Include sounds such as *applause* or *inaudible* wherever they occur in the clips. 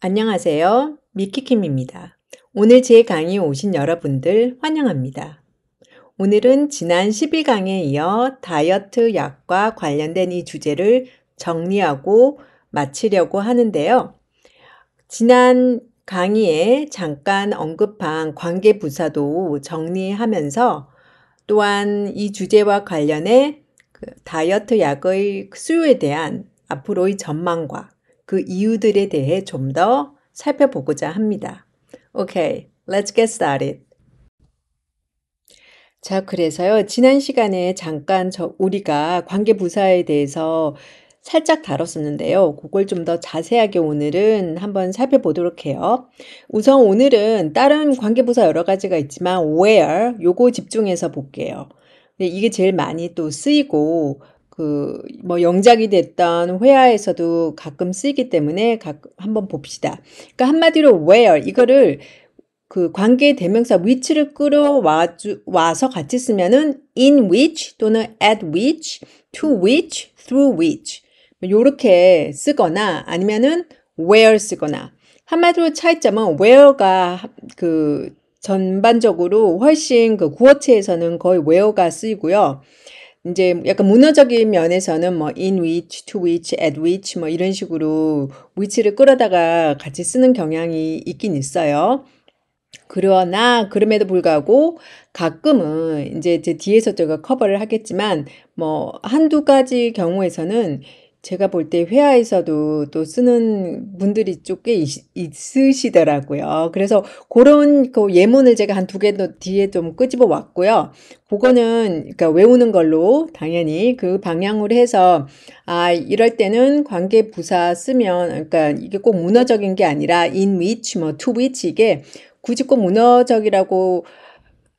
안녕하세요. 미키킴입니다. 오늘 제 강의 오신 여러분들 환영합니다. 오늘은 지난 1 2 강에 이어 다이어트 약과 관련된 이 주제를 정리하고 마치려고 하는데요. 지난 강의에 잠깐 언급한 관계부사도 정리하면서 또한 이 주제와 관련해 그 다이어트 약의 수요에 대한 앞으로의 전망과 그 이유들에 대해 좀 더 살펴보고자 합니다. Okay, let's get started. 자, 그래서요. 지난 시간에 잠깐 저 우리가 관계 부사에 대해서 살짝 다뤘었는데요. 그걸 좀 더 자세하게 오늘은 한번 살펴보도록 해요. 우선 오늘은 다른 관계부사 여러 가지가 있지만 where 요거 집중해서 볼게요. 이게 제일 많이 또 쓰이고 그뭐 영작이 됐던 회화에서도 가끔 쓰이기 때문에 가끔 한번 봅시다. 그러니까 한마디로 where 이거를 그 관계 대명사 which를 끌어와 주, 와서 같이 쓰면은 in which 또는 at which, to which, through which 뭐 요렇게 쓰거나 아니면은 where 쓰거나 한마디로 차이점은 where가 그 전반적으로 훨씬 그 구어체에서는 거의 where가 쓰이고요. 이제 약간 문어적인 면에서는 뭐 in which, to which, at which 뭐 이런 식으로 which를 끌어다가 같이 쓰는 경향이 있긴 있어요. 그러나 그럼에도 불구하고 가끔은 이제 제 뒤에서 제가 커버를 하겠지만 뭐 한두 가지 경우에서는 제가 볼 때 회화에서도 또 쓰는 분들이 좀꽤 있으시더라고요. 그래서 그런 그 예문을 제가 한 두개 뒤에 좀 끄집어 왔고요. 그거는 그러니까 외우는 걸로 당연히 그 방향으로 해서 아 이럴 때는 관계 부사 쓰면 그러니까 이게 꼭 문어적인 게 아니라 in which 뭐 to which 이게 굳이 꼭 문어적이라고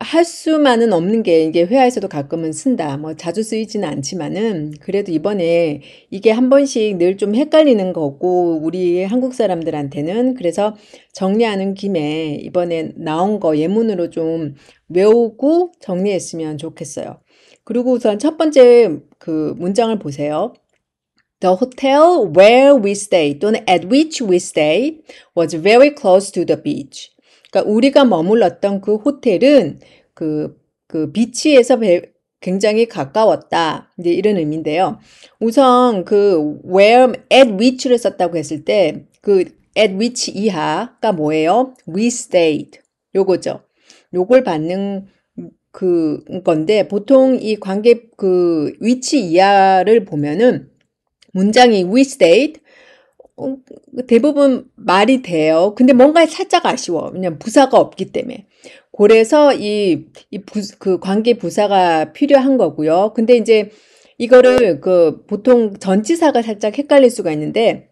할 수만은 없는 게 이게 회화에서도 가끔은 쓴다. 뭐 자주 쓰이지는 않지만은 그래도 이번에 이게 한 번씩 늘 좀 헷갈리는 거고 우리 한국 사람들한테는 그래서 정리하는 김에 이번에 나온 거 예문으로 좀 외우고 정리했으면 좋겠어요. 그리고 우선 첫 번째 그 문장을 보세요. The hotel where we stayed 또는 at which we stayed was very close to the beach. 그러니까 우리가 머물렀던 그 호텔은 그, 그 비치에서 굉장히 가까웠다. 이제 이런 의미인데요. 우선 그 where at which를 썼다고 했을 때 그 at which 이하가 뭐예요? we stayed. 요거죠. 요걸 받는 그 건데 보통 이 관계 그 위치 이하를 보면은 문장이 we stayed 어, 대부분 말이 돼요. 근데 뭔가 살짝 아쉬워. 왜냐면 부사가 없기 때문에. 그래서 이, 이 부, 그 관계 부사가 필요한 거고요. 근데 이제 이거를 그 보통 전치사가 살짝 헷갈릴 수가 있는데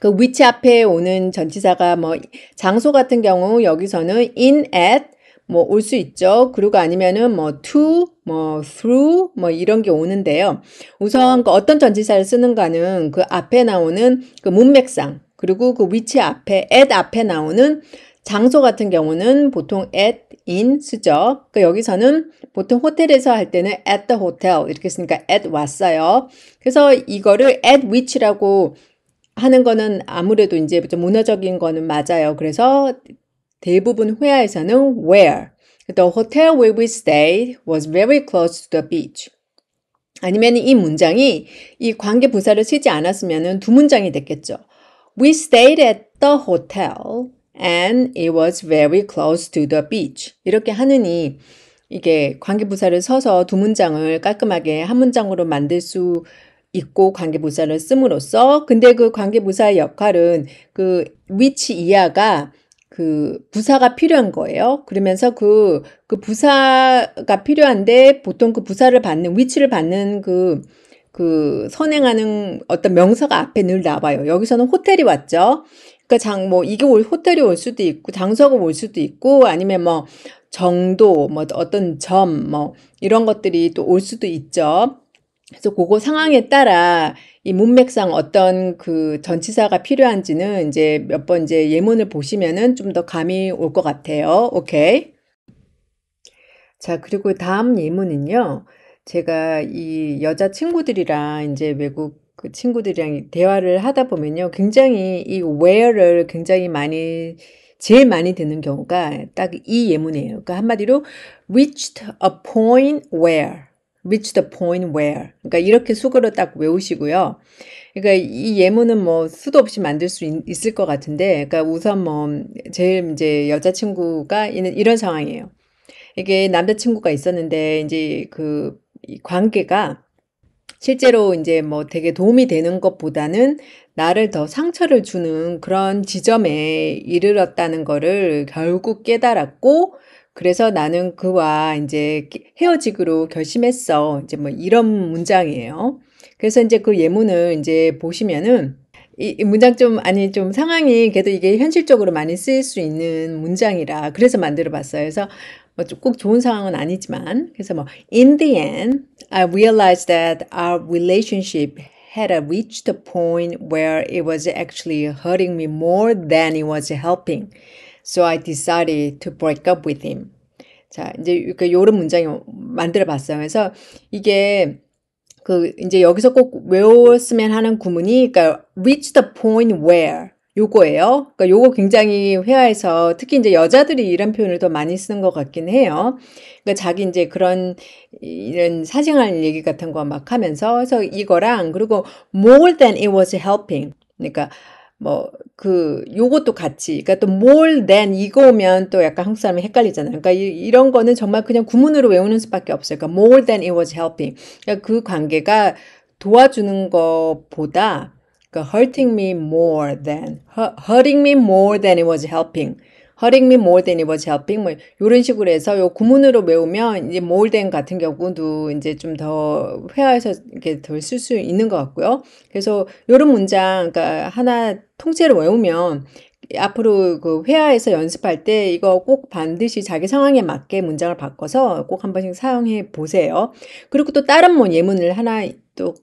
그 위치 앞에 오는 전치사가 뭐 장소 같은 경우 여기서는 in at 뭐올수 있죠. 그리고 아니면은 뭐 to, 뭐 through 뭐 이런 게 오는데요. 우선 그 어떤 전치사를 쓰는가는 그 앞에 나오는 그 문맥상 그리고 그 위치 앞에 at 앞에 나오는 장소 같은 경우는 보통 at, in 쓰죠. 그러니까 여기서는 보통 호텔에서 할 때는 at the hotel 이렇게 쓰니까 at 왔어요. 그래서 이거를 at which라고 하는 거는 아무래도 이제 좀 문화적인 거는 맞아요. 그래서 대부분 회화에서는 where. The hotel where we stayed was very close to the beach. 아니면 이 문장이 이 관계 부사를 쓰지 않았으면 두 문장이 됐겠죠. We stayed at the hotel and it was very close to the beach. 이렇게 하느니 이게 관계부사를 써서 두 문장을 깔끔하게 한 문장으로 만들 수 있고 관계부사를 씀으로써 근데 그 관계부사의 역할은 그 위치 이하가 그 부사가 필요한 거예요. 그러면서 그, 그 부사가 필요한데 보통 그 부사를 받는, 위치를 받는 그, 그 선행하는 어떤 명사가 앞에 늘 나와요. 여기서는 호텔이 왔죠. 그러니까 장, 뭐, 이게 올, 호텔이 올 수도 있고, 장소가 올 수도 있고, 아니면 뭐, 정도, 뭐, 어떤 점, 뭐, 이런 것들이 또 올 수도 있죠. 그래서 그거 상황에 따라 이 문맥상 어떤 그 전치사가 필요한지는 이제 몇 번 이제 예문을 보시면은 좀 더 감이 올 것 같아요. 오케이. 자, 그리고 다음 예문은요. 제가 이 여자 친구들이랑 이제 외국 그 친구들이랑 대화를 하다 보면요. 굉장히 이 where를 굉장히 많이 제일 많이 듣는 경우가 딱 이 예문이에요. 그러니까 한마디로 reached a point where reach the point where. 그러니까 이렇게 수거로 딱 외우시고요. 그러니까 이 예문은 뭐 수도 없이 만들 수 있, 을것 같은데, 그러니까 우선 뭐 제일 이제 여자친구가 있는 이런 상황이에요. 이게 남자친구가 있었는데 이제 그 관계가 실제로 이제 뭐 되게 도움이 되는 것보다는 나를 더 상처를 주는 그런 지점에 이르렀다는 거를 결국 깨달았고 그래서 나는 그와 이제 헤어지기로 결심했어. 이제 뭐 이런 문장이에요. 그래서 이제 그 예문을 이제 보시면은 이, 문장 좀 아니 좀 상황이 그래도 이게 현실적으로 많이 쓰일 수 있는 문장이라 그래서 만들어 봤어요. 그래서 뭐 꼭 좋은 상황은 아니지만 그래서 뭐 in the end I realized that our relationship had reached a point where it was actually hurting me more than it was helping. So I decided to break up with him. 자, 이제 그러니 요런 문장이 만들어 봤어요. 그래서 이게 그 이제 여기서 꼭 외웠으면 하는 구문이 그러니까 reach the point where 요거예요. 그러니까 요거 굉장히 회화에서 특히 이제 여자들이 이런 표현을 더 많이 쓰는 것 같긴 해요. 그러니까 자기 이제 그런 이런 사생활 얘기 같은 거 막 하면서 그래서 이거랑 그리고 more than it was helping 그러니까 뭐그 요것도 같이 그니까또 more than 이거면 또 약간 한국 사람이 헷갈리잖아요. 그니까 이, 런 거는 정말 그냥 구문으로 외우는 수밖에 없어요. 그러니까 more than it was helping. 그러니까 그 관계가 도와주는 것보다 그러니까 hurting me more than hurting me more than it was helping. 허링 및 몰덴이 뭐지 어핑물 이런 식으로 해서 요 구문으로 외우면 이제 몰덴 같은 경우도 이제 좀 더회화에서 이렇게 덜 쓸 수 있는 것 같고요. 그래서 요런 문장 그러니까 하나 통째로 외우면 앞으로 그 회화에서 연습할 때 이거 꼭 반드시 자기 상황에 맞게 문장을 바꿔서 꼭 한 번씩 사용해 보세요. 그리고 또 다른 뭐 예문을 하나 또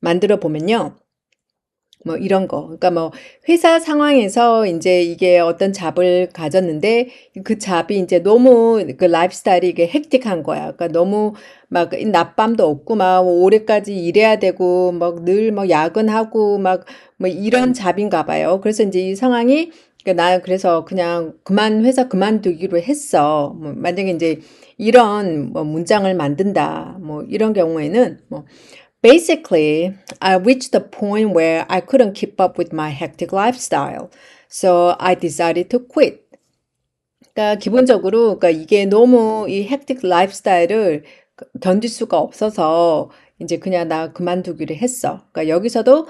만들어 보면요. 뭐 이런 거. 그러니까 뭐 회사 상황에서 이제 이게 어떤 잡을 가졌는데 그 잡이 이제 너무 그 라이프스타일이 이게 헥틱한 거야. 그러니까 너무 막 낮밤도 없고 막 오래까지 일해야 되고 막늘막 야근하고 막 뭐 이런 잡인가 봐요. 그래서 이제 이 상황이 그러니까 나 그래서 그냥 그만 회사 그만두기로 했어. 뭐 만약에 이제 이런 뭐 문장을 만든다. 뭐 이런 경우에는 뭐 Basically, I reached a point where I couldn't keep up with my hectic lifestyle. So I decided to quit. 그러니까 기본적으로 그러니까 이게 너무 이 hectic lifestyle을 견딜 수가 없어서 이제 그냥 나 그만두기로 했어. 그러니까 여기서도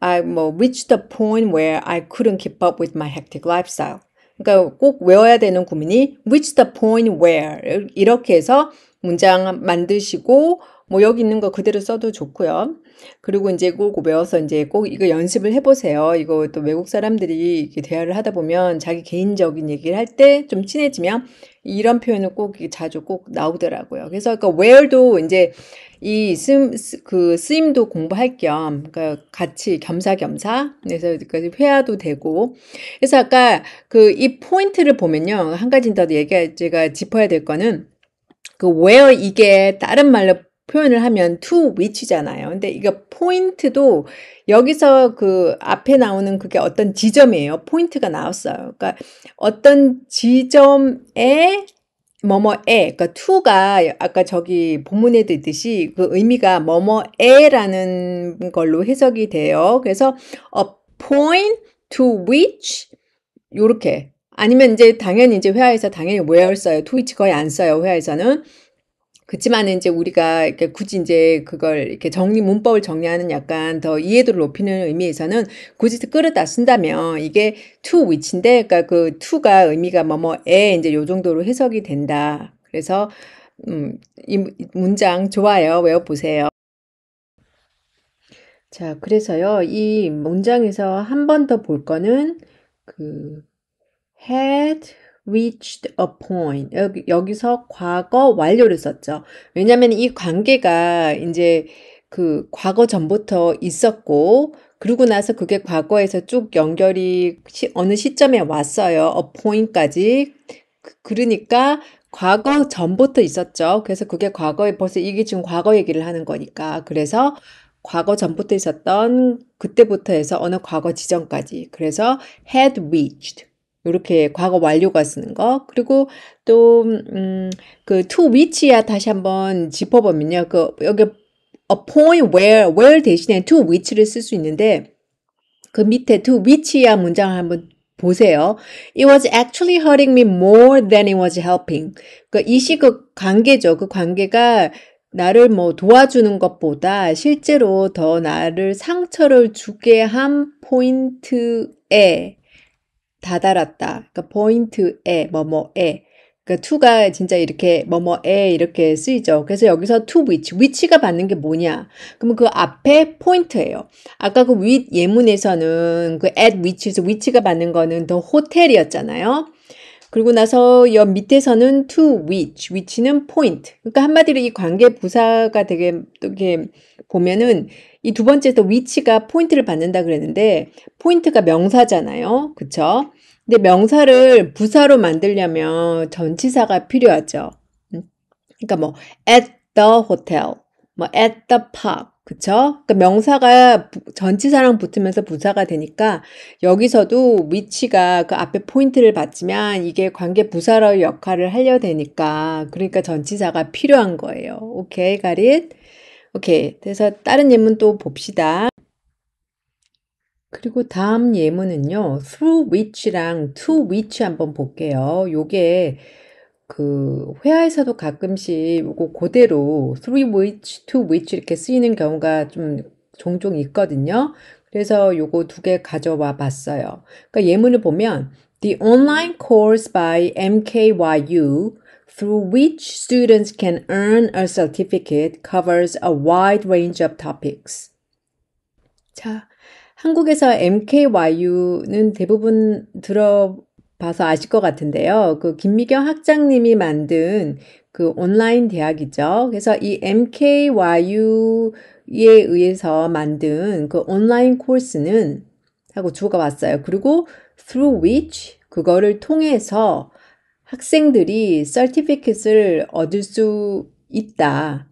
I 뭐 reached the point where I couldn't keep up with my hectic lifestyle. 그러니까 꼭 외워야 되는 구문이 reach the point where 이렇게 해서 문장 만드시고 뭐 여기 있는 거 그대로 써도 좋고요. 그리고 이제 꼭 외워서 이제 꼭 이거 연습을 해보세요. 이거 또 외국 사람들이 이렇게 대화를 하다 보면 자기 개인적인 얘기를 할 때 좀 친해지면 이런 표현은 꼭 자주 꼭 나오더라고요. 그래서 그러니까 where도 이제 이 쓰임, 그 쓰임도 공부할 겸 그러니까 같이 겸사겸사 그래서 여기까지 회화도 되고 그래서 아까 그 이 포인트를 보면요 한 가지 더 얘기 할 제가 짚어야 될 거는 그 where 이게 다른 말로 표현을 하면 to which잖아요. 근데 이거 포인트도 여기서 그 앞에 나오는 그게 어떤 지점이에요. 포인트가 나왔어요. 그러니까 어떤 지점에 뭐뭐에 그러니까 to가 아까 저기 본문에도 있듯이 그 의미가 뭐뭐에라는 걸로 해석이 돼요. 그래서 a point to which 요렇게 아니면 이제 당연히 이제 회화에서 당연히 where 써요. to which 거의 안 써요. 회화에서는 그렇지만 이제 우리가 이렇게 굳이 이제 그걸 이렇게 정리 문법을 정리하는 약간 더 이해도를 높이는 의미에서는 굳이 끌어다 쓴다면 이게 to which인데 그러니까 그 to가 의미가 뭐뭐에 이제 요 정도로 해석이 된다. 그래서 음, 이 문장 좋아요. 외워 보세요. 자, 그래서요. 이 문장에서 한 번 더 볼 거는 그 had reached a point. 여기, 여기서 과거 완료를 썼죠. 왜냐면 이 관계가 이제 그 과거 전부터 있었고, 그러고 나서 그게 과거에서 쭉 연결이 시, 어느 시점에 왔어요. a point까지. 그, 그러니까 과거 전부터 있었죠. 그래서 그게 과거에 벌써 이게 지금 과거 얘기를 하는 거니까. 그래서 과거 전부터 있었던 그때부터 해서 어느 과거 지점까지. 그래서 had reached. 이렇게 과거 완료가 쓰는 거 그리고 또그 음, 그 to which야 다시 한번 짚어보면요 그 여기 a point where where 대신에 to which를 쓸 수 있는데 그 밑에 to which야 문장을 한번 보세요. It was actually hurting me more than it was helping. 그이 그러니까 시극 그 관계죠. 그 관계가 나를 뭐 도와주는 것보다 실제로 더 나를 상처를 주게 한 포인트에 다다랐다. 그러니까 포인트에 뭐뭐에 그러니까 to가 진짜 이렇게 뭐뭐에 이렇게 쓰이죠. 그래서 여기서 to which, which가 받는 게 뭐냐? 그러면 그 앞에 포인트예요. 아까 그 with 예문에서는 그 at which에서 which가 받는 거는 더호텔이었잖아요 그리고 나서 옆 밑에서는 to which, which는 point. 그러니까 한마디로 이 관계 부사가 되게 이렇게 보면은 이 두 번째에서 which가 포인트를 받는다 그랬는데 포인트가 명사잖아요. 그쵸? 근데 명사를 부사로 만들려면 전치사가 필요하죠. 음? 그러니까 뭐 at the hotel, 뭐 at the park, 그쵸? 그러니까 명사가 전치사랑 붙으면서 부사가 되니까 여기서도 위치가 그 앞에 포인트를 받지면 이게 관계 부사로 역할을 하려 되니까 그러니까 전치사가 필요한 거예요. 오케이, 가릿. 오케이. 그래서 다른 예문 또 봅시다. 그리고 다음 예문은요. through which랑 to which 한번 볼게요. 요게 그 회화에서도 가끔씩 고대로 t h r o u which to which 이렇게 쓰이는 경우가 좀 종종 있거든요. 그래서 요거 두 개 가져와 봤어요. 그러니까 예문을 보면 The online course by MKYU through which students can earn a certificate covers a wide range of topics. 자, 한국에서 MKYU는 대부분 들어 봐서 아실 것 같은데요. 그 김미경 학장님이 만든 그 온라인 대학이죠. 그래서 이 MKYU에 의해서 만든 그 온라인 코스는 하고 주어가 왔어요. 그리고 through which 그거를 통해서 학생들이 certificate을 얻을 수 있다.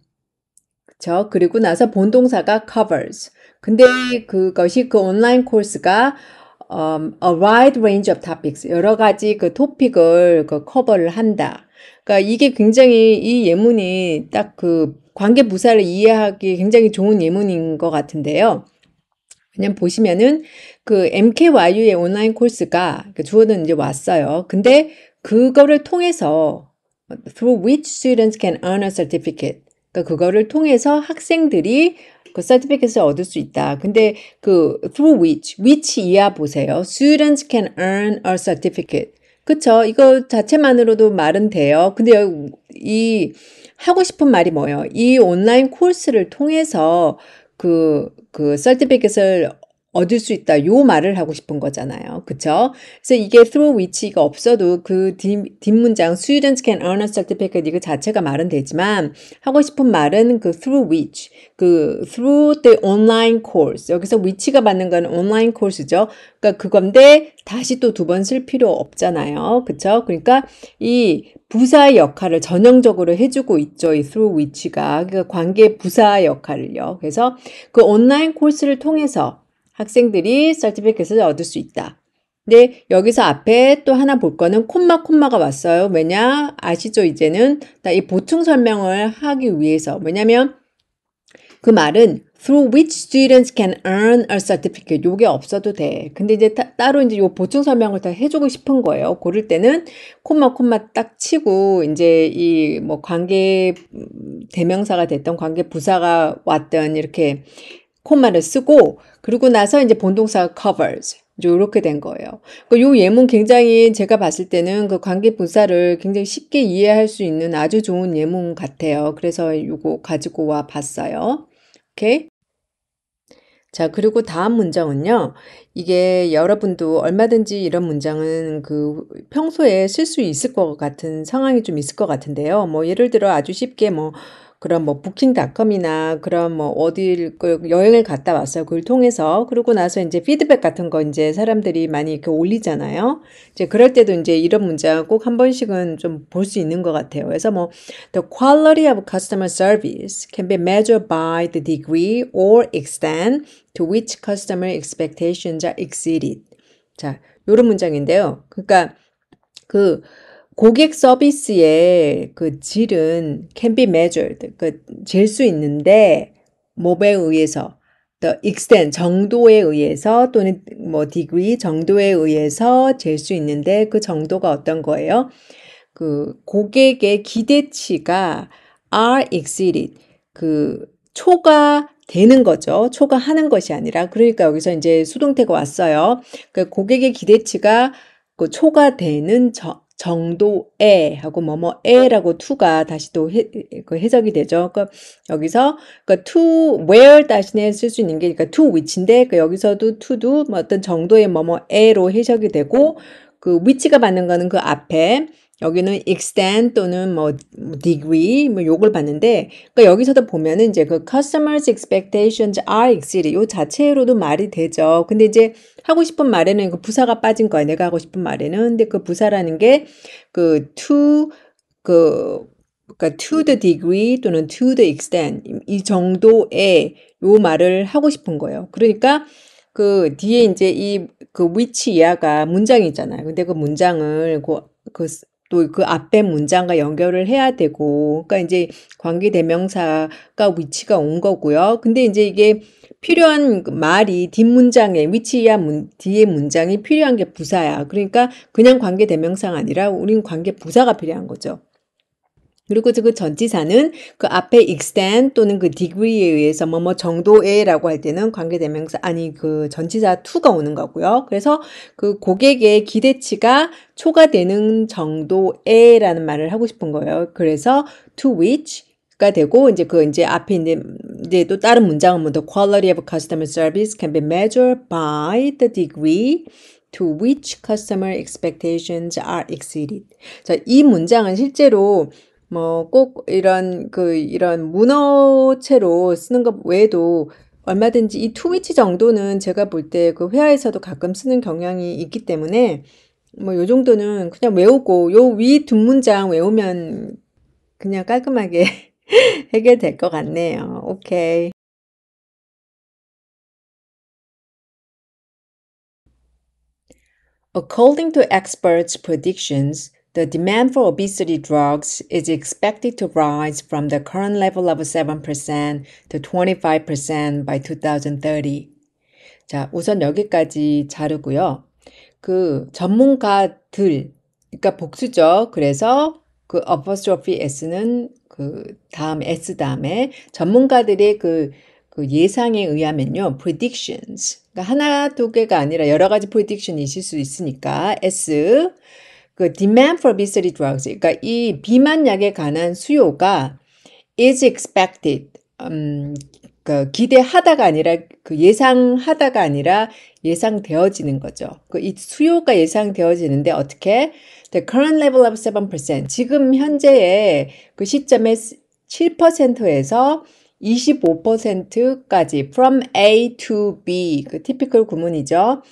그쵸? 그리고 나서 본동사가 covers. 근데 그것이 그 온라인 코스가 um, a wide range of topics 여러 가지 그 토픽을 그 커버를 한다. 그러니까 이게 굉장히 이 예문이 딱 그 관계 부사를 이해하기 굉장히 좋은 예문인 것 같은데요. 그냥 보시면은 그 MKYU의 온라인 코스가 그 주어는 이제 왔어요. 근데 그거를 통해서 through which students can earn a certificate 그러니까 그거를 통해서 학생들이 그 certificate을 얻을 수 있다. 근데 그 through which, which 이하 보세요. Students can earn a certificate. 그쵸? 이거 자체만으로도 말은 돼요. 근데 여기 이 하고 싶은 말이 뭐예요? 이 온라인 코스를 통해서 그, 그, certificate을 얻을 수 있다. 요 말을 하고 싶은 거잖아요. 그쵸? 그래서 이게 through which가 없어도 그 뒷문장 students can earn a certificate 이거 자체가 말은 되지만 하고 싶은 말은 그 through which 그 through the online course 여기서 which가 받는 거는 online course죠. 그러니까 그건데 다시 또 두 번 쓸 필요 없잖아요. 그쵸? 그러니까 이 부사의 역할을 전형적으로 해주고 있죠. 이 through which가. 그러니까 관계 부사 역할을요. 그래서 그 온라인 코스를 통해서 학생들이 c e r t i 을 얻을 수 있다. 근데 여기서 앞에 또 하나 볼 거는 콤마 콤마가 왔어요. 왜냐? 아시죠? 이제는 이 보충 설명을 하기 위해서. 왜냐면 그 말은 through which students can earn a certificate 요게 없어도 돼. 근데 이제 타, 따로 이제 요 보충 설명을 다 해주고 싶은 거예요. 고를 때는 콤마 콤마 딱 치고 이제 이 뭐 관계 음, 대명사가 됐던 관계 부사가 왔던 이렇게 콤마를 쓰고 그리고 나서 이제 본동사가 covers 이렇게 된 거예요. 그러니까 이 예문 굉장히 제가 봤을 때는 그 관계 분사를 굉장히 쉽게 이해할 수 있는 아주 좋은 예문 같아요. 그래서 이거 가지고 와 봤어요. 오케이. 자, 그리고 다음 문장은요. 이게 여러분도 얼마든지 이런 문장은 그 평소에 쓸 수 있을 것 같은 상황이 좀 있을 것 같은데요. 뭐 예를 들어 아주 쉽게 뭐 그런 뭐 부킹닷컴이나 그런 뭐 어딜 그 여행을 갔다 왔어요. 그걸 통해서 그러고 나서 이제 피드백 같은 거 이제 사람들이 많이 이렇게 올리잖아요. 이제 그럴 때도 이제 이런 문장 꼭 한 번씩은 좀 볼 수 있는 것 같아요. 그래서 뭐 the quality of customer service can be measured by the degree or extent to which customer expectations are exceeded. 자, 요런 문장인데요. 그러니까 그 고객 서비스의 그 질은 can be measured, 그질수 있는데 뭐에 의해서 the extent 정도에 의해서 또는 뭐 degree 정도에 의해서 잴 수 있는데 그 정도가 어떤 거예요? 그 고객의 기대치가 are exceeded 그 초과 되는 거죠. 초과하는 것이 아니라 그러니까 여기서 이제 수동태가 왔어요. 그 고객의 기대치가 그 초과되는 저, 정도에 하고 뭐뭐에라고 to가 다시 또 해, 그 해석이 되죠. 그러니까 여기서 그러니까 to where 대신에 쓸수 있는 게 그러니까 to which인데 그러니까 여기서도 to도 뭐 어떤 정도의 뭐뭐에로 해석이 되고 그 위치가 받는 거는 그 앞에 여기는 extend 또는 뭐 degree 뭐 욕을 봤는데 그러니까 여기서도 보면은 이제 그 customers expectations are exceeded 요 자체로도 말이 되죠. 근데 이제 하고 싶은 말에는 그 부사가 빠진 거야. 내가 하고 싶은 말에는 근데 그 부사라는 게 그 to 그 그러니까 to the degree 또는 to the extent 이 정도의 요 말을 하고 싶은 거예요. 그러니까 그 뒤에 이제 이그 위치 이하가 문장이잖아요. 근데 그 문장을 그, 그 또그 앞에 문장과 연결을 해야 되고 그러니까 이제 관계 대명사가 위치가 온 거고요. 근데 이제 이게 필요한 그 말이 뒷문장에 위치한 문, 뒤에 문장이 필요한 게 부사야. 그러니까 그냥 관계 대명사가 아니라 우린 관계 부사가 필요한 거죠. 그리고 그, 그 전치사는 그 앞에 extend 또는 그 degree에 의해서 뭐뭐 뭐 정도에라고 할 때는 관계대명사 아니 그 전치사 t 가 오는 거고요. 그래서 그 고객의 기대치가 초과되는 정도에라는 말을 하고 싶은 거예요. 그래서 to which 가 되고 이제 그 이제 앞에 이제 이제 또 다른 문장은 뭐 더 quality of customer service can be measured by the degree to which customer expectations are exceeded. 자, 이 문장은 실제로 뭐꼭 이런 그 이런 문어체로 쓰는 것 외에도 얼마든지 이 투위치 정도는 제가 볼 때 그 회화에서도 가끔 쓰는 경향이 있기 때문에 뭐 요 정도는 그냥 외우고 요 위 두 문장 외우면 그냥 깔끔하게 *laughs* 해결될 것 같네요. 오케이. According to experts' predictions, the demand for obesity drugs is expected to rise from the current level of 7% to 25% by 2030. 자, 우선 여기까지 자르고요. 그 전문가들, 그러니까 복수죠. 그래서 그 apostrophe s는 그 다음 s 다음에 전문가들의 그, 그 예상에 의하면요. predictions. 그러니까 하나 두 개가 아니라 여러 가지 prediction이 있을 수 있으니까 s 그 demand for B3 drugs, 그러니까 이 비만 약에 관한 수요가 is expected, 음, 그 기대하다가 아니라 그 예상하다가 아니라 예상되어지는 거죠. 그이 수요가 예상되어지는데 어떻게? The current level of 7%. 지금 현재의 그 시점에 7%에서 25%까지 from A to B 그 typical 구문이죠.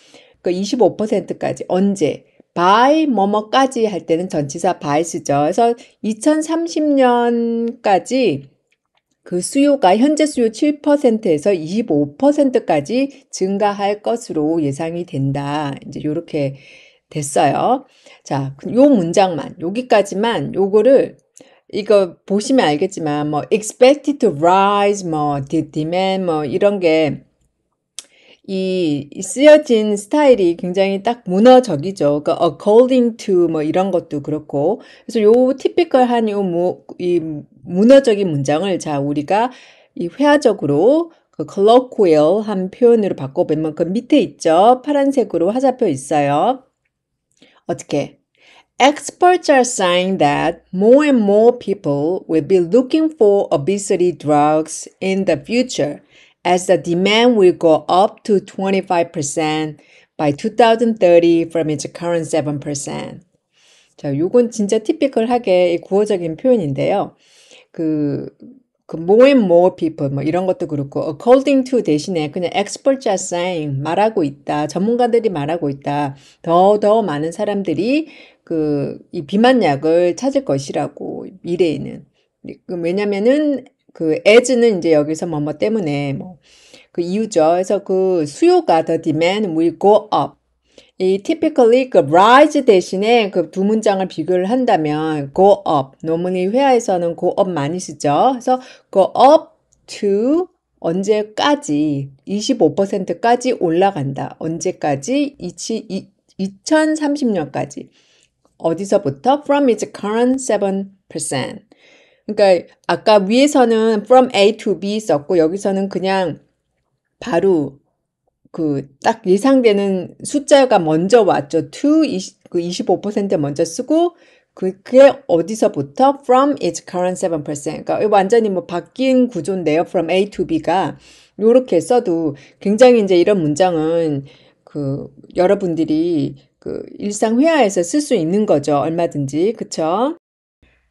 그 25%까지 언제 by 뭐뭐까지 할 때는 전치사 by 쓰죠. 그래서 2030년까지 그 수요가 현재 수요 7%에서 25%까지 증가할 것으로 예상이 된다. 이제 요렇게 됐어요. 자, 요 문장만 여기까지만 요거를 이거 보시면 알겠지만 뭐 expected to rise 뭐 demand 뭐 이런 게이 쓰여진 스타일이 굉장히 딱 문어적이죠. 그러니까 according to 뭐 이런 것도 그렇고. 그래서 요 티피컬한 요뭐이 문어적인 문장을 자 우리가 이 회화적으로 그 colloquial 한 표현으로 바꿔보면 그 밑에 있죠. 파란색으로 화살표 있어요. 어떻게? Experts are saying that more and more people will be looking for obesity drugs in the future. as the demand will go up to 25% by 2030 from its current 7%. 자, 요건 진짜 티피컬하게 구어적인 표현인데요. 그, 그 more and more people 뭐 이런 것도 그렇고 according to 대신에 그냥 experts are saying 말하고 있다. 전문가들이 말하고 있다. 더더 더 많은 사람들이 그 이 비만 약을 찾을 것이라고 미래에는 왜냐면은 그 as는 이제 여기서 뭐뭐 뭐 때문에 뭐 그 이유죠. 그래서 그 수요가 the demand will go up. 이 typically 그 rise 대신에 그 두 문장을 비교를 한다면 go up. 논문의 회화에서는 go up 많이 쓰죠. 그래서 go up to 언제까지 25%까지 올라간다. 언제까지 이치, 이, 2030년까지 어디서부터 from its current 7% 그러니까 아까 위에서는 from A to B 썼고 여기서는 그냥 바로 그 딱 예상되는 숫자가 먼저 왔죠. to 20, 그25% 먼저 쓰고 그, 그게 어디서부터 from its current 7%. 그러니까 완전히 뭐 바뀐 구조인데요. from A to B가 요렇게 써도 굉장히 이제 이런 문장은 그 여러분들이 그 일상 회화에서 쓸 수 있는 거죠. 얼마든지. 그쵸?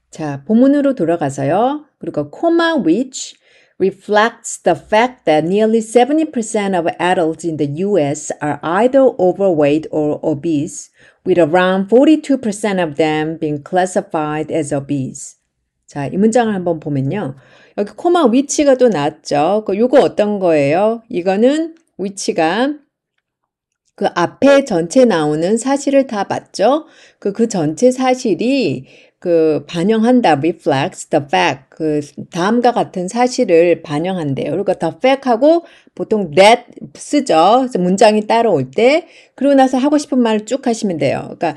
자, 본문으로 돌아가서요. 그리고 comma which reflects the fact that nearly 70% of adults in the US are either overweight or obese, with around 42% of them being classified as obese. 자, 이 문장을 한번 보면요. 여기 코마 위치가 또 나왔죠. 요거 어떤 거예요? 이거는 위치가 그 앞에 전체 나오는 사실을 다 봤죠? 그, 그 전체 사실이 그 반영한다, reflects the fact. 그 다음과 같은 사실을 반영한대요. 그러니까 the fact하고 보통 that 쓰죠. 그래서 문장이 따라올 때 그러고 나서 하고 싶은 말을 쭉 하시면 돼요. 그러니까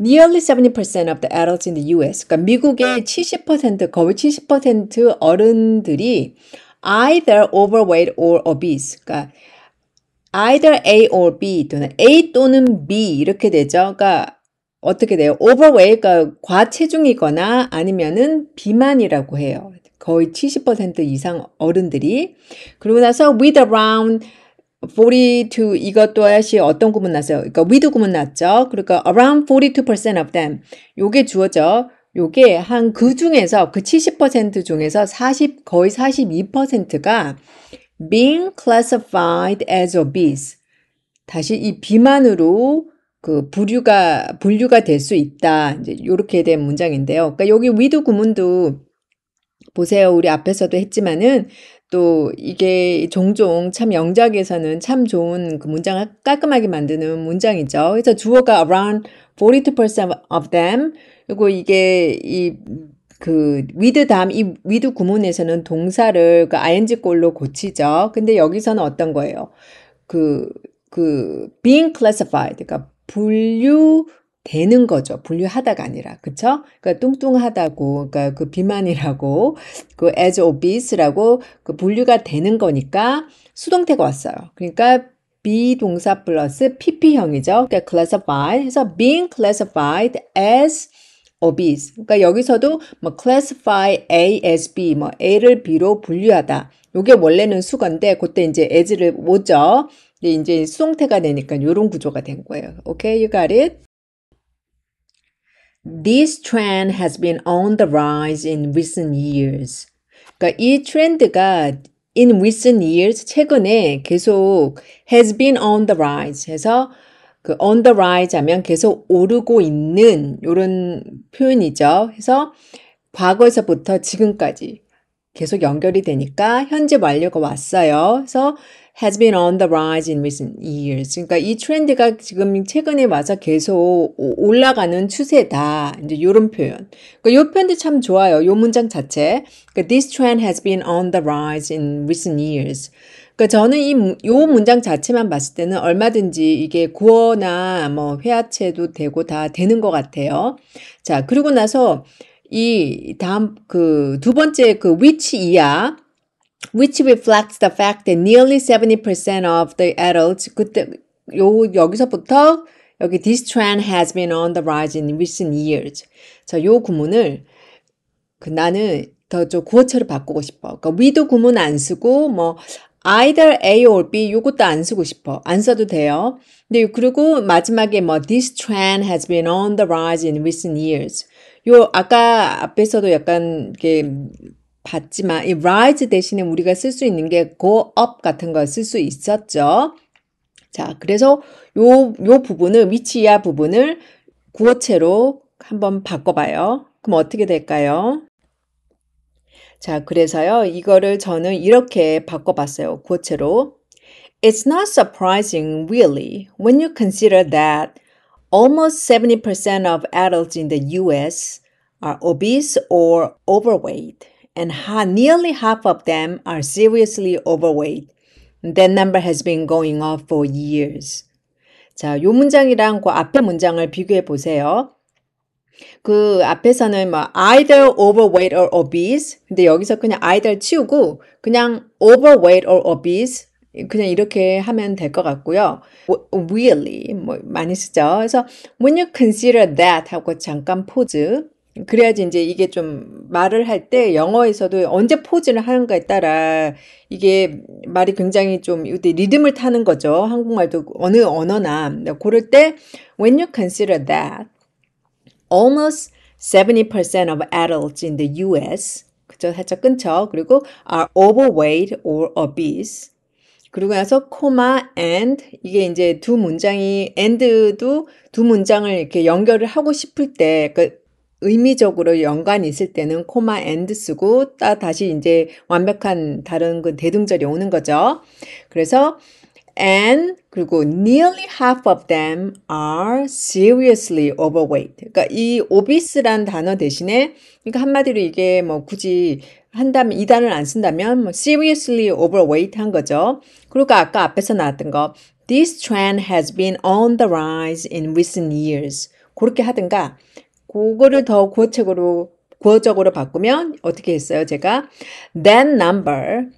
nearly 70% of the adults in the US. 그러니까 미국의 70% 거의 70% 어른들이 either overweight or obese. 그러니까 either A or B 또는 A 또는 B 이렇게 되죠. 그러니까 어떻게 돼요? overweight, 그러니까 과체중이거나 아니면은 비만이라고 해요. 거의 70% 이상 어른들이. 그러고 나서 with around 42 이것 또다시 어떤 구문 났어요? 그러니까 with 구문 났죠. 그러니까 around 42% of them 요게 주어져. 요게 한 그 중에서 그 70% 중에서 40 거의 42%가 being classified as obese. 다시 이 비만으로 그 분류가 분류가 될 수 있다. 이제 요렇게 된 문장인데요. 그러니까 여기 위드 구문도 보세요. 우리 앞에서도 했지만은 또 이게 종종 참 영작에서는 참 좋은 그 문장을 깔끔하게 만드는 문장이죠. 그래서 주어가 around 42% of them. 그리고 이게 이그 위드 다음 이 위드 구문에서는 동사를 그 ing 꼴로 고치죠. 근데 여기서는 어떤 거예요? 그, 그, being classified. 그러니까 분류되는 거죠. 분류하다가 아니라. 그쵸? 그러니까 뚱뚱하다고, 그러니까 그 비만이라고, 그 as obese라고 그 분류가 되는 거니까 수동태가 왔어요. 그러니까 be 동사 플러스 pp형이죠. 그러니까 classified. 해서 being classified as obese. 그러니까 여기서도 뭐 classify A as B, 뭐 A를 B로 분류하다. 이게 원래는 수건데 그때 이제 as를 뭐죠? 이제 수동태가 되니까 이런 구조가 된 거예요. okay, you got it? This trend has been on the rise in recent years. 그러니까 이 트렌드가 in recent years 최근에 계속 has been on the rise 해서 그 on the rise 하면 계속 오르고 있는 이런 표현이죠. 그래서 과거에서부터 지금까지 계속 연결이 되니까 현재 완료가 왔어요. 그래서 has been on the rise in recent years. 그러니까 이 트렌드가 지금 최근에 와서 계속 올라가는 추세다. 이제 이런 표현. 그러니까 이 표현도 참 좋아요. 이 문장 자체. 그러니까 This trend has been on the rise in recent years. 그러니까 저는 이 요 문장 자체만 봤을 때는 얼마든지 이게 구어나 뭐 회화체도 되고 다 되는 것 같아요. 자, 그리고 나서 이 다음 그 두 번째 그 which 이하 which reflects the fact that nearly 70% of the adults 그때 요 여기서부터 여기 this trend has been on the rise in recent years. 자, 요 구문을 그 나는 더 좀 구어체로 바꾸고 싶어. 그러니까 위도 구문 안 쓰고 뭐 either A or B 요것도 안 쓰고 싶어. 안 써도 돼요. 근데 그리고 마지막에 뭐 this trend has been on the rise in recent years. 요 아까 앞에서도 약간 이게 봤지만 이 rise 대신에 우리가 쓸 수 있는 게 go up 같은 걸 쓸 수 있었죠. 자, 그래서 요 요 부분을 위치 이하 부분을 구어체로 한번 바꿔 봐요. 그럼 어떻게 될까요? 자, 그래서요. 이거를 저는 이렇게 바꿔봤어요. 고체로. It's not surprising, really, when you consider that almost 70% of adults in the US are obese or overweight, and ha- nearly half of them are seriously overweight. That number has been going up for years. 자, 요 문장이랑 그 앞에 문장을 비교해 보세요. 그 앞에서는 뭐 either overweight or obese 근데 여기서 그냥 either 치우고 그냥 overweight or obese 그냥 이렇게 하면 될 것 같고요. really 뭐 많이 쓰죠. 그래서 when you consider that 하고 잠깐 포즈 그래야지 이제 이게 좀 말을 할 때 영어에서도 언제 포즈를 하는가에 따라 이게 말이 굉장히 좀 이때 리듬을 타는 거죠. 한국말도 어느 언어나 고럴때 when you consider that almost 70% of adults in the US 그죠? 살짝 끊죠. 그리고 are overweight or obese. 그리고 나서 코마 and 이게 이제 두 문장이 and도 두 문장을 이렇게 연결을 하고 싶을 때 그, 의미적으로 연관이 있을 때는 코마 and 쓰고 따 다시 이제 완벽한 다른 그 대등절이 오는 거죠. 그래서 and 그리고 nearly half of them are seriously overweight. 그러니까 이 obese란 단어 대신에 그러니까 한마디로 이게 뭐 굳이 한다면 이 단을 안 쓴다면 뭐 seriously overweight 한 거죠. 그러니 아까 앞에서 나왔던 거 this trend has been on the rise in recent years. 그렇게 하든가 그거를 더 구어적으로 구어적으로 바꾸면 어떻게 했어요? 제가 that number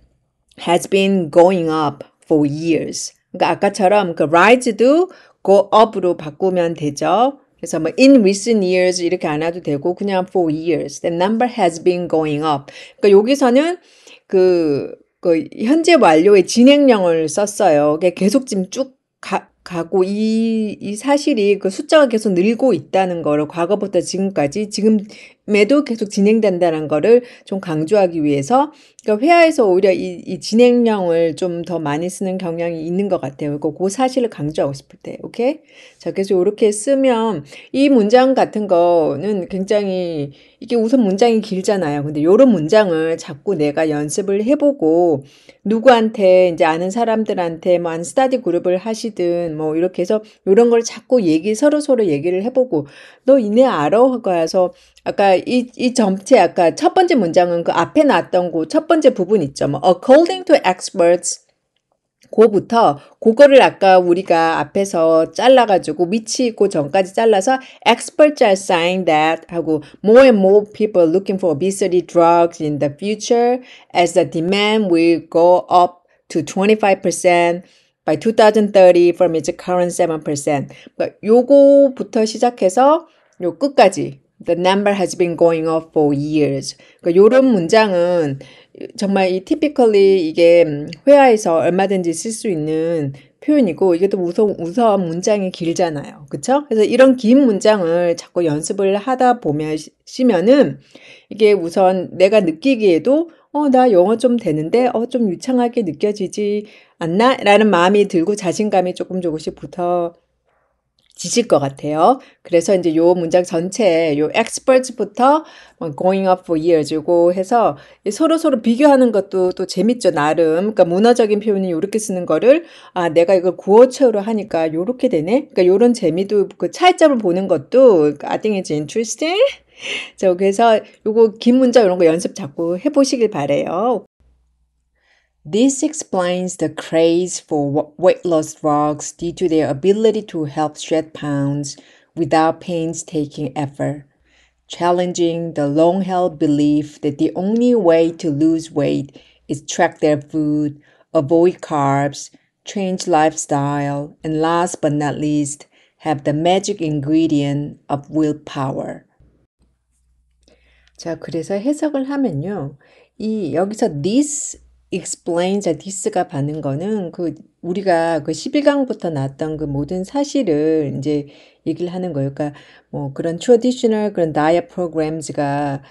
has been going up for years. 그러니까 아까처럼 그 rise도 go 그 up로 바꾸면 되죠. 그래서 뭐 in recent years 이렇게 안 해도 되고 그냥 for years the number has been going up. 그러니까 여기서는 그, 그 현재 완료의 진행형을 썼어요. 그게 계속 지금 쭉 가, 가고 이, 이 사실이 그 숫자가 계속 늘고 있다는 거를 과거부터 지금까지 지금 매도 계속 진행된다는 거를 좀 강조하기 위해서 그러니까 회화에서 오히려 이, 이 진행형을 좀 더 많이 쓰는 경향이 있는 것 같아요. 그리고그 사실을 강조하고 싶을 때, 오케이? 자, 그래서 이렇게 쓰면 이 문장 같은 거는 굉장히 이게 우선 문장이 길잖아요. 근데 이런 문장을 자꾸 내가 연습을 해보고 누구한테 이제 아는 사람들한테 뭐안 스타디 그룹을 하시든 뭐 이렇게 해서 이런 걸 자꾸 얘기 서로 서로 얘기를 해보고 너 이내 알아 와서 아까 이, 이 전체 아까 첫 번째 문장은 그 앞에 나왔던 그 첫 번째 부분 있죠. 뭐, according to experts 고부터 그거를 아까 우리가 앞에서 잘라가지고 위치 있고 전까지 잘라서 experts are saying that 하고 more and more people looking for obesity drugs in the future as the demand will go up to 25% by 2030 from its current 7%. 그러니까 요거부터 시작해서 요 끝까지 The number has been going up for years. 그러니까 이런 문장은 정말 이 typically 이게 회화에서 얼마든지 쓸 수 있는 표현이고 이게 또 우선 우선 문장이 길잖아요. 그렇죠? 그래서 이런 긴 문장을 자꾸 연습을 하다 보면 시면은 이게 우선 내가 느끼기에도 어, 나 영어 좀 되는데, 어, 좀 유창하게 느껴지지 않나? 라는 마음이 들고 자신감이 조금 조금씩 붙어 지실것 같아요. 그래서 이제 요 문장 전체에 요 experts부터 뭐 going up for years이고 해서 서로 서로 비교하는 것도 또 재밌죠 나름. 그러니까 문화적인 표현이 요렇게 쓰는 거를 아 내가 이걸 구어체로 하니까 요렇게 되네. 그러니까 요런 재미도 그 차이점을 보는 것도 그러니까 I think it's interesting. 저 그래서 요거 긴 문장 이런 거 연습 자꾸 해보시길 바래요. This explains the craze for weight loss drugs due to their ability to help shed pounds without painstaking effort, challenging the long held belief that the only way to lose weight is track their food, avoid carbs, change lifestyle, and last but not least, have the magic ingredient of willpower. 자, 그래서 해석을 하면요. 이 여기서 this explain 자 this가 받는 거는 그 우리가 그 11강부터 나왔던 그 모든 사실을 이제 얘기를 하는 거예요. 그러니까 뭐 그런 traditional 그런 diet programs가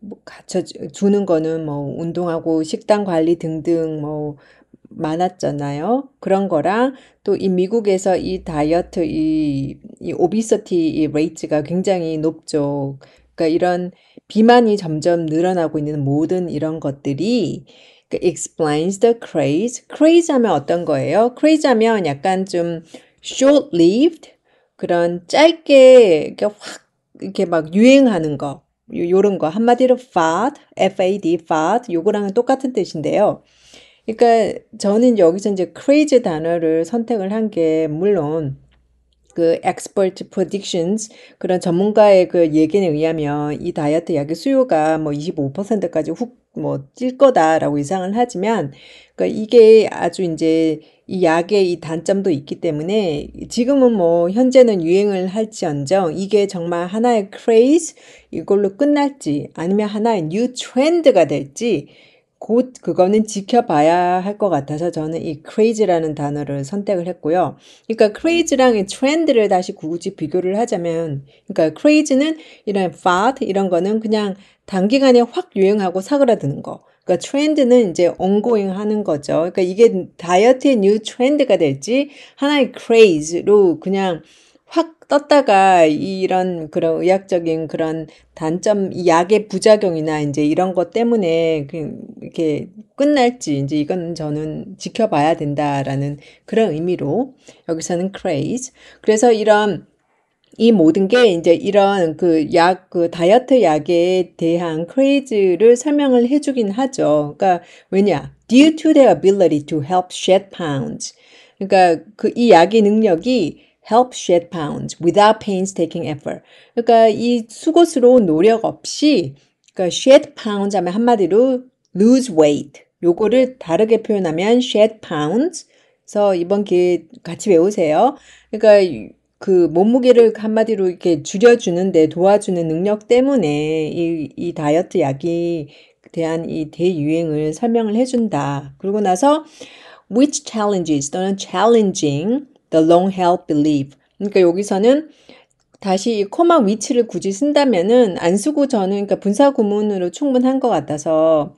뭐 갖춰 주는 거는 뭐 운동하고 식단 관리 등등 뭐 많았잖아요. 그런 거랑 또 이 미국에서 이 다이어트 이, 이 오비서티 이 레이트가 굉장히 높죠. 그러니까 이런 비만이 점점 늘어나고 있는 모든 이런 것들이 그 explains the craze. craze 하면 어떤 거예요? craze 하면 약간 좀 short-lived 그런 짧게 이렇게 확 이렇게 막 유행하는 거 요런 거 한마디로 fad, fad, fad 요거랑은 똑같은 뜻인데요. 그러니까 저는 여기서 이제 crazy 단어를 선택을 한 게 물론 그 expert predictions 그런 전문가의 그 얘기에 의하면 이 다이어트 약의 수요가 뭐 25%까지 훅 뭐찔 거다라고 예상을 하지만 그러니까 이게 아주 이제 이 약의 이 단점도 있기 때문에 지금은 뭐 현재는 유행을 할지언정 이게 정말 하나의 크레이즈 이걸로 끝날지 아니면 하나의 뉴 트렌드가 될지 곧 그거는 지켜봐야 할 것 같아서 저는 이 crazy라는 단어를 선택을 했고요. 그러니까 crazy랑 이 트렌드를 다시 굳이 비교를 하자면, 그러니까 crazy는 이런 fad 이런 거는 그냥 단기간에 확 유행하고 사그라드는 거. 그러니까 트렌드는 이제 ongoing 하는 거죠. 그러니까 이게 다이어트의 뉴 트렌드가 될지 하나의 craze로 그냥 확 떴다가 이런 그런 의학적인 그런 단점, 약의 부작용이나 이제 이런 것 때문에 그 이렇게 끝날지 이제 이건 저는 지켜봐야 된다라는 그런 의미로 여기서는 craze. 그래서 이런 이 모든 게 이제 이런 그 약, 그 다이어트 약에 대한 크레이즈를 설명을 해주긴 하죠. 그러니까 왜냐? Due to their ability to help shed pounds. 그러니까 그 이 약의 능력이 help shed pounds without painstaking effort. 그러니까 이 수고스러운 노력 없이 그러니까 shed pounds 하면 한마디로 lose weight. 요거를 다르게 표현하면 shed pounds. 그래서 이번 기회 같이 외우세요. 그러니까 그 몸무게를 한마디로 이렇게 줄여주는데 도와주는 능력 때문에 이, 이 다이어트 약이 대한 이 대유행을 설명을 해준다. 그리고 나서 which challenges 또는 challenging the long held belief. 그러니까 여기서는 다시 이 코마 위치를 굳이 쓴다면은 안 쓰고 저는 그러니까 분사 구문으로 충분한 것 같아서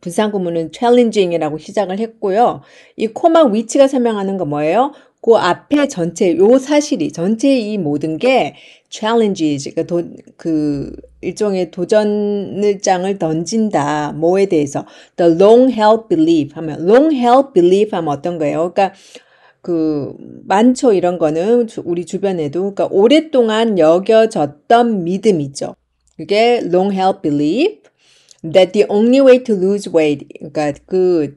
분사 구문은 challenging이라고 시작을 했고요. 이 코마 위치가 설명하는 거 뭐예요? 그 앞에 전체 요 사실이 전체 이 모든 게 challenges 그러니까 그 일종의 도전을 장을 던진다 뭐에 대해서 the long held belief 하면 long held belief 하면 어떤 거예요? 그러니까 그 많죠 이런 거는 우리 주변에도 그러니까 오랫동안 여겨졌던 믿음이죠. 그게 long held belief that the only way to lose weight 그러니까 그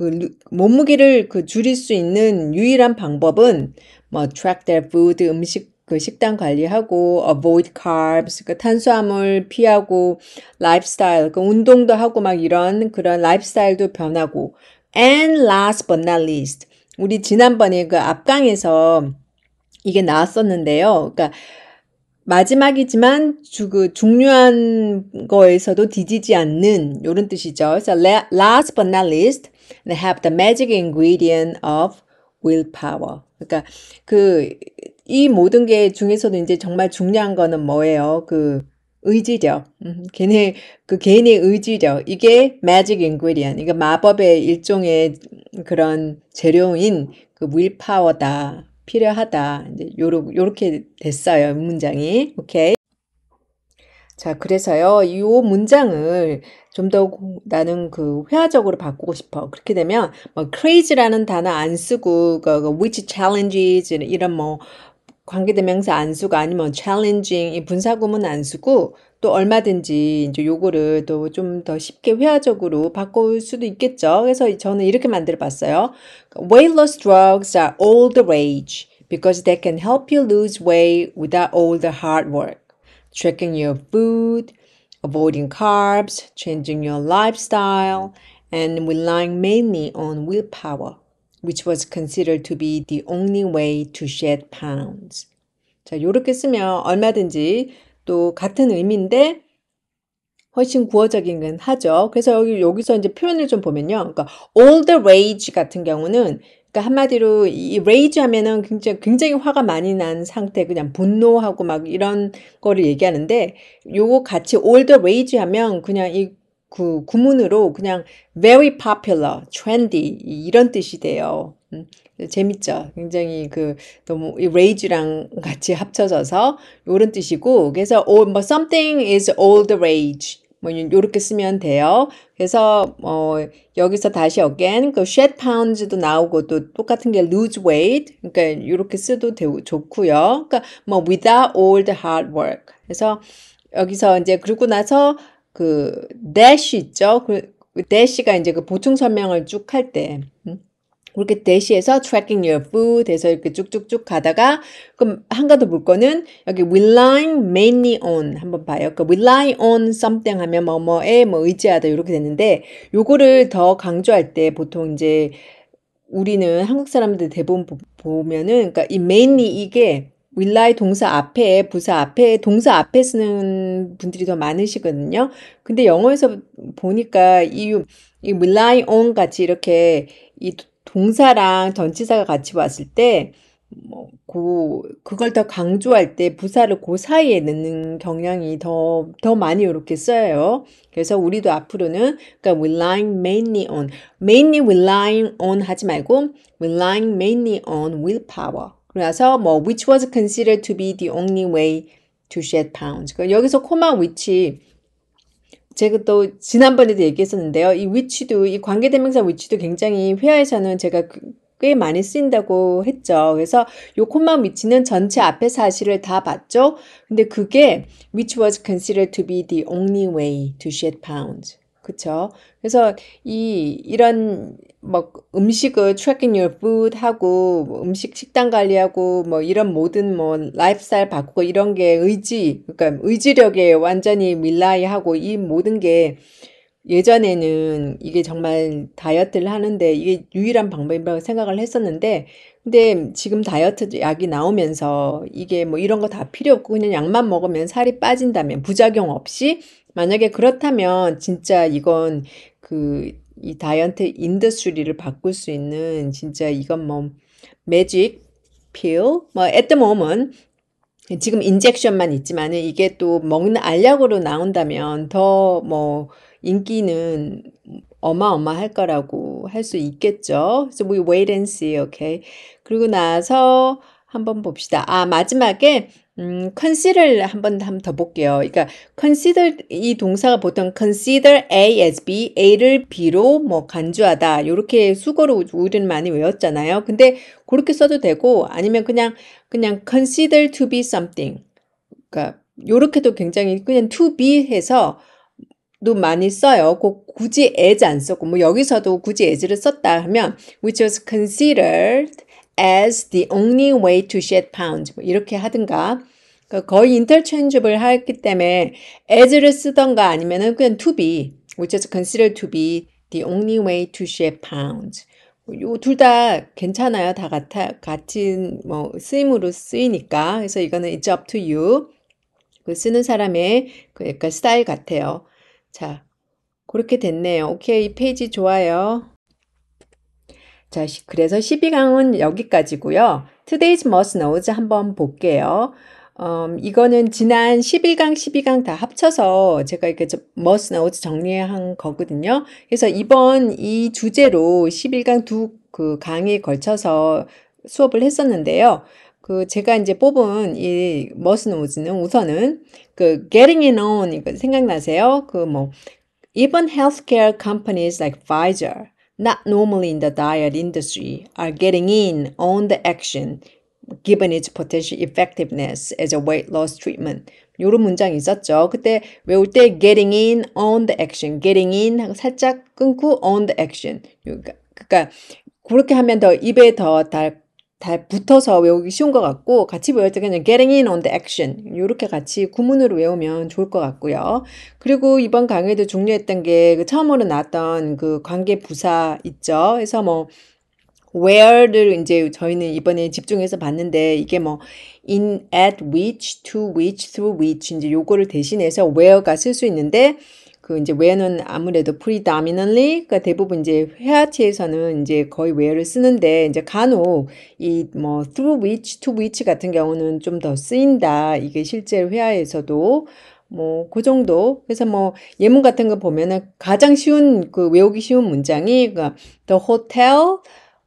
그 몸무게를 그 줄일 수 있는 유일한 방법은 뭐 track their food 음식 그 식단 관리하고 avoid carbs 그 탄수화물 피하고 lifestyle 그 운동도 하고 막 이런 그런 lifestyle도 변하고 and last but not least 우리 지난번에 그 앞강에서 이게 나왔었는데요. 그러니까 마지막이지만 주, 그 중요한 거에서도 뒤지지 않는 요런 뜻이죠. 그래서 last but not least and have the magic ingredient of willpower. 그러니까 그 이 모든 게 중에서도 이제 정말 중요한 거는 뭐예요? 그 의지력. 음, 걔네 그 개인의 의지력. 이게 magic ingredient. 이거 마법의 일종의 그런 재료인 그 willpower다. 필요하다. 이제 요렇게 요렇게 됐어요. 문장이. 오케이. 자, 그래서요, 이 문장을 좀 더 나는 그 회화적으로 바꾸고 싶어. 그렇게 되면, 뭐, crazy라는 단어 안 쓰고, 그, 그 which challenges, 이런 뭐, 관계대명사 안 쓰고, 아니면 challenging, 이 분사구문 안 쓰고, 또 얼마든지 이제 요거를 또 좀 더 쉽게 회화적으로 바꿀 수도 있겠죠. 그래서 저는 이렇게 만들어 봤어요. w e i g h t l o s s drugs are all the rage because they can help you lose weight without all the hard work. tracking your food, avoiding carbs, changing your lifestyle, and relying mainly on willpower, which was considered to be the only way to shed pounds. 자, 이렇게 쓰면 얼마든지 또 같은 의미인데 훨씬 구어적인건 하죠. 그래서 여기, 여기서 이제 표현을 좀 보면요. 그러니까 all the rage 같은 경우는 그러니까 한마디로 이 레이즈 하면은 굉장히 굉장히 화가 많이 난 상태 그냥 분노하고 막 이런 거를 얘기하는데 요거 같이 올 l 레이즈 하면 그냥 이그 구문으로 그냥 very popular, trendy 이런 뜻이 돼요. 음, 재밌죠. 굉장히 그 너무 이 rage랑 같이 합쳐져서 요런 뜻이고 그래서 all 뭐 something is all the rage 뭐 요렇게 쓰면 돼요. 그래서 어 여기서 다시 again 그 shed pounds도 나오고 또 똑같은 게 lose weight 그러니까 요렇게 쓰도 되고 좋고요. 그러니까 뭐 without all the hard work. 그래서 여기서 이제 그러고 나서 그 dash 있죠. 그, 그 dash가 이제 그 보충 설명을 쭉 할 때. 음? 그렇게 대시해서 tracking your food 해서 이렇게 쭉쭉쭉 가다가 그럼 한가더 볼 거는 여기 relying mainly on 한번 봐요. 그 rely on something 하면 뭐뭐에 뭐 의지하다 이렇게 되는데 요거를 더 강조할 때 보통 이제 우리는 한국 사람들 대부분 보면은 그러니까 이 mainly 이게 rely 동사 앞에 부사 앞에 동사 앞에 쓰는 분들이 더 많으시거든요. 근데 영어에서 보니까 이, 이 rely on 같이 이렇게 이 동사랑 전치사가 같이 왔을 때 뭐, 고, 그걸 더 강조할 때 부사를 그 사이에 넣는 경향이 더, 더 많이 이렇게 써요. 그래서 우리도 앞으로는, 그러니까 relying mainly on, mainly relying on 하지 말고, relying mainly on willpower. 그래서 뭐, which was considered to be the only way to shed pounds. 그러니까 여기서 코마 which, 제가 또 지난번에도 얘기했었는데요. 이 위치도 이 관계대명사 위치도 굉장히 회화에서는 제가 그, 꽤 많이 쓰인다고 했죠. 그래서 요 콤마 위치는 전체 앞에 사실을 다 봤죠. 근데 그게 which was considered to be the only way to shed pounds. 그쵸? 그래서 이 이런 뭐 음식을 tracking your food 하고 뭐 음식 식단 관리하고 뭐 이런 모든 뭐 라이프스타일 바꾸고 이런 게 의지 그러니까 의지력에 완전히 밀라이하고 이 모든 게 예전에는 이게 정말 다이어트를 하는데 이게 유일한 방법이라고 생각을 했었는데 근데 지금 다이어트 약이 나오면서 이게 뭐 이런 거 다 필요 없고 그냥 약만 먹으면 살이 빠진다면 부작용 없이 만약에 그렇다면 진짜 이건 그이 다이언트 인더스트리를 바꿀 수 있는 진짜 이건 뭐 매직 필, 뭐앳 t 몸은 지금 인젝션만 있지만은 이게 또 먹는 알약으로 나온다면 더 뭐 인기는 어마어마할 거라고 할 수 있겠죠. 그래서 we wait and see, okay. 그리고 나서 한번 봅시다. 아 마지막에 음, consider 한번 한번 더 볼게요. 그러니까 consider 이 동사가 보통 consider A as B, A를 B로 뭐 간주하다 이렇게 수거로 우리는 많이 외웠잖아요. 근데 그렇게 써도 되고 아니면 그냥 그냥 consider to be something. 그러니까 요렇게도 굉장히 그냥 to be 해서 도 많이 써요. 꼭 굳이 as 안 썼고 뭐 여기서도 굳이 as를 썼다 하면 which was considered as the only way to shed pounds 뭐 이렇게 하든가 그러니까 거의 인터체인 r c h 하였기 때문에 as를 쓰던가 아니면은 그냥 to be, which is considered to be the only way to shave pounds. 요 둘 다 괜찮아요. 다 같아, 같은 뭐 쓰임으로 쓰이니까. 그래서 이거는 it's up to you. 그 쓰는 사람의 그 약간 스타일 같아요. 자, 그렇게 됐네요. 오케이, 이 페이지 좋아요. 자, 그래서 12강은 여기까지고요. Today's Must Knows 한번 볼게요. 음, 이거는 지난 11강, 12강 다 합쳐서 제가 이렇게 머스 나우츠 정리한 거거든요. 그래서 이번 이 주제로 11강 두 그 강에 걸쳐서 수업을 했었는데요. 그 제가 이제 뽑은 이 머스 나우츠는 우선은 그 getting it on 이거 생각나세요? 그뭐 even healthcare companies like Pfizer not normally in the diet industry are getting in on the action given its potential effectiveness as a weight loss treatment. 요런 문장이 있었죠. 그때 외울 때 getting in on the action, getting in 하고 살짝 끊고 on the action. 그러니까, 그러니까 그렇게 하면 더 입에 더 달 달 붙어서 외우기 쉬운 것 같고 같이 외울 때 그냥 getting in on the action 이렇게 같이 구문으로 외우면 좋을 것 같고요. 그리고 이번 강의도 중요했던 게 그 처음으로 나왔던 그 관계 부사 있죠. 그래서 뭐 where를 이제 저희는 이번에 집중해서 봤는데 이게 뭐 in at which to which through which 이제 요거를 대신해서 where가 쓸 수 있는데 그 이제 where는 아무래도 predominantly 그러니까 대부분 이제 회화체에서는 이제 거의 where를 쓰는데 이제 간혹 이 뭐 through which to which 같은 경우는 좀 더 쓰인다. 이게 실제 회화에서도 뭐, 그 정도. 그래서 뭐, 예문 같은 거 보면은 가장 쉬운, 그 외우기 쉬운 문장이, 그니까, the hotel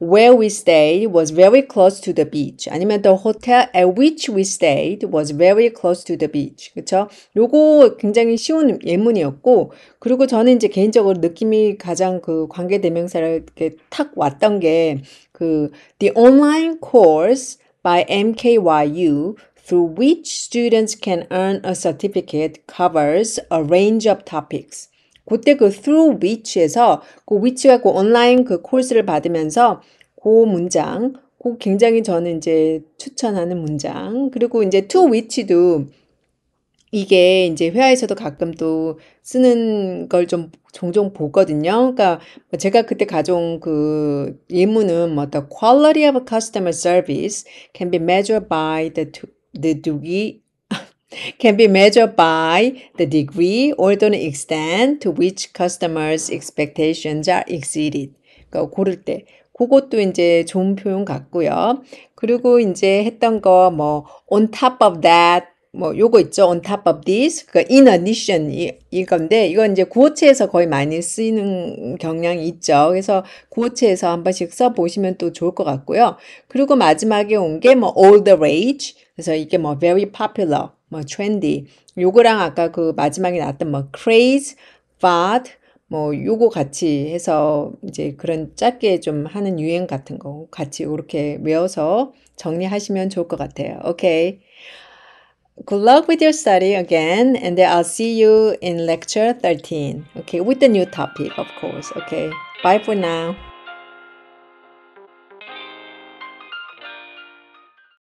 where we stayed was very close to the beach. 아니면 the hotel at which we stayed was very close to the beach. 그쵸? 요거 굉장히 쉬운 예문이었고, 그리고 저는 이제 개인적으로 느낌이 가장 그 관계 대명사를 이렇게 탁 왔던 게, 그, the online course by MKYU through which students can earn a certificate covers a range of topics. 그때 그 through which에서 그 which가 그 온라인 그 코스를 받으면서 그 문장 그 굉장히 저는 이제 추천하는 문장 그리고 이제 to which도 이게 이제 회화에서도 가끔 또 쓰는 걸 좀 종종 보거든요. 그러니까 뭐 제가 그때 가져온 그 예문은 뭐 the quality of customer service can be measured by the the degree can be measured by the degree or the extent to which customers' expectations are exceeded. 그러니까 고를 때 그것도 이제 좋은 표현 같고요. 그리고 이제 했던 거 뭐 on top of that 뭐 요거 있죠. on top of this. 그 in addition 이, 이건데 이건 이제 구어체에서 거의 많이 쓰이는 경향이 있죠. 그래서 구어체에서 한 번씩 써 보시면 또 좋을 것 같고요. 그리고 마지막에 온 게 뭐 all the rage. 그래서 이게 뭐 very popular 뭐 trendy 요거랑 아까 그 마지막에 나왔던 뭐 craze, fad 뭐 요거 같이 해서 이제 그런 짧게 좀 하는 유행 같은 거 같이 이렇게 외워서 정리하시면 좋을 것 같아요. 오케이. Good luck with your study again and I'll see you in lecture 13. Okay, with the new topic of course. Okay. Bye for now.